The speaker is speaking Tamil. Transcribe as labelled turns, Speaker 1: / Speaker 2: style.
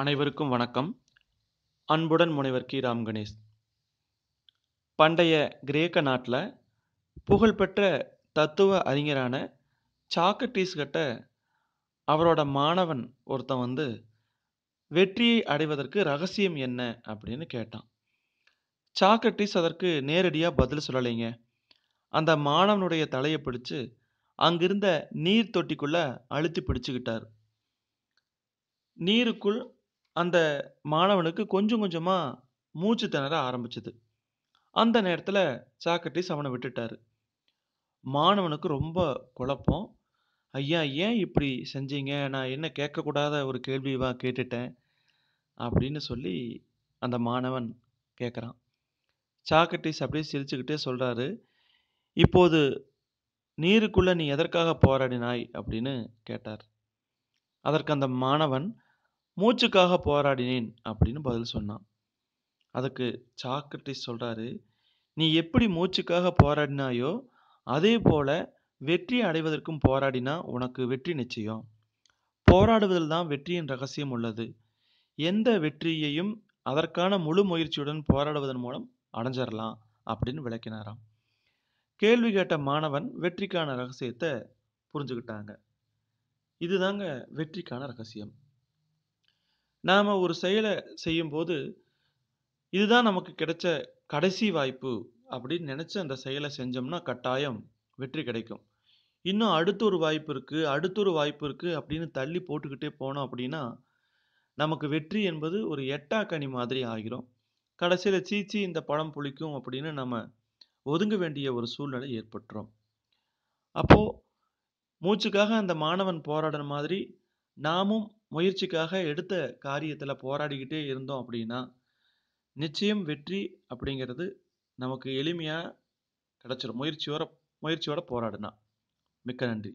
Speaker 1: அனைவருக்கும் வணக்கம் அன்புடன் முனைவர் கி ராம் கணேஷ் பண்டைய கிரேக்க நாட்டில் புகழ்பெற்ற தத்துவ அறிஞரான சாக்கட்டீஸ் கிட்ட அவரோட மாணவன் ஒருத்தன் வந்து வெற்றியை அடைவதற்கு ரகசியம் என்ன அப்படின்னு கேட்டான் சாக்கட்டீஸ் அதற்கு நேரடியாக பதில் சொல்லலைங்க அந்த மாணவனுடைய தலையை பிடிச்சு அங்கிருந்த நீர் தொட்டிக்குள்ளே அழுத்தி பிடிச்சுக்கிட்டார் நீருக்குள் அந்த மாணவனுக்கு கொஞ்சம் கொஞ்சமாக மூச்சு திணற ஆரம்பிச்சது அந்த நேரத்தில் சாக்ரட்டிஸ் அவனை விட்டுட்டார் மாணவனுக்கு ரொம்ப குழப்பம் ஐயா ஏன் இப்படி செஞ்சீங்க நான் என்ன கேட்கக்கூடாத ஒரு கேள்விவா கேட்டுட்டேன் அப்படின்னு சொல்லி அந்த மாணவன் கேட்குறான் சாக்ரட்டிஸ் அப்படியே சிரிச்சுக்கிட்டே சொல்கிறாரு இப்போது நீருக்குள்ளே நீ எதற்காக போராடினாய் அப்படின்னு கேட்டார் அதற்கு அந்த மாணவன் மூச்சுக்காக போராடினேன் அப்படின்னு பதில் சொன்னான் அதுக்கு சாக்ரட்டிஸ் சொல்கிறாரு நீ எப்படி மூச்சுக்காக போராடினாயோ அதே போல வெற்றி அடைவதற்கும் போராடினா உனக்கு வெற்றி நிச்சயம் போராடுவதில் தான் வெற்றியின் ரகசியம் உள்ளது எந்த வெற்றியையும் அதற்கான முழு முயற்சியுடன் போராடுவதன் மூலம் அடைஞ்சிடலாம் அப்படின்னு விளக்கினாராம் கேள்வி கேட்ட மாணவன் வெற்றிக்கான ரகசியத்தை புரிஞ்சுக்கிட்டாங்க இதுதாங்க வெற்றிக்கான ரகசியம் நாம் ஒரு செயலை செய்யும்போது இதுதான் நமக்கு கிடைச்ச கடைசி வாய்ப்பு அப்படின்னு நினச்சி அந்த செயலை செஞ்சோம்னா கட்டாயம் வெற்றி கிடைக்கும் இன்னும் அடுத்த ஒரு வாய்ப்பு இருக்குது அடுத்த ஒரு வாய்ப்பு இருக்குது அப்படின்னு தள்ளி போட்டுக்கிட்டே போனோம் அப்படின்னா நமக்கு வெற்றி என்பது ஒரு எட்டா கனி மாதிரி ஆகிரும் கடைசியில் சீச்சி இந்த பழம் புளிக்கும் அப்படின்னு நம்ம ஒதுங்க வேண்டிய ஒரு சூழ்நிலை ஏற்பட்டுரும் அப்போது மூச்சுக்காக அந்த மாணவன் போராடுற மாதிரி நாமும் முயற்சிக்காக எடுத்த காரியத்தில் போராடிக்கிட்டே இருந்தோம் அப்படின்னா நிச்சயம் வெற்றி அப்படிங்கிறது நமக்கு எளிமையாக கிடச்சிடும் முயற்சியோட முயற்சியோட போராடுனா மிக்க நன்றி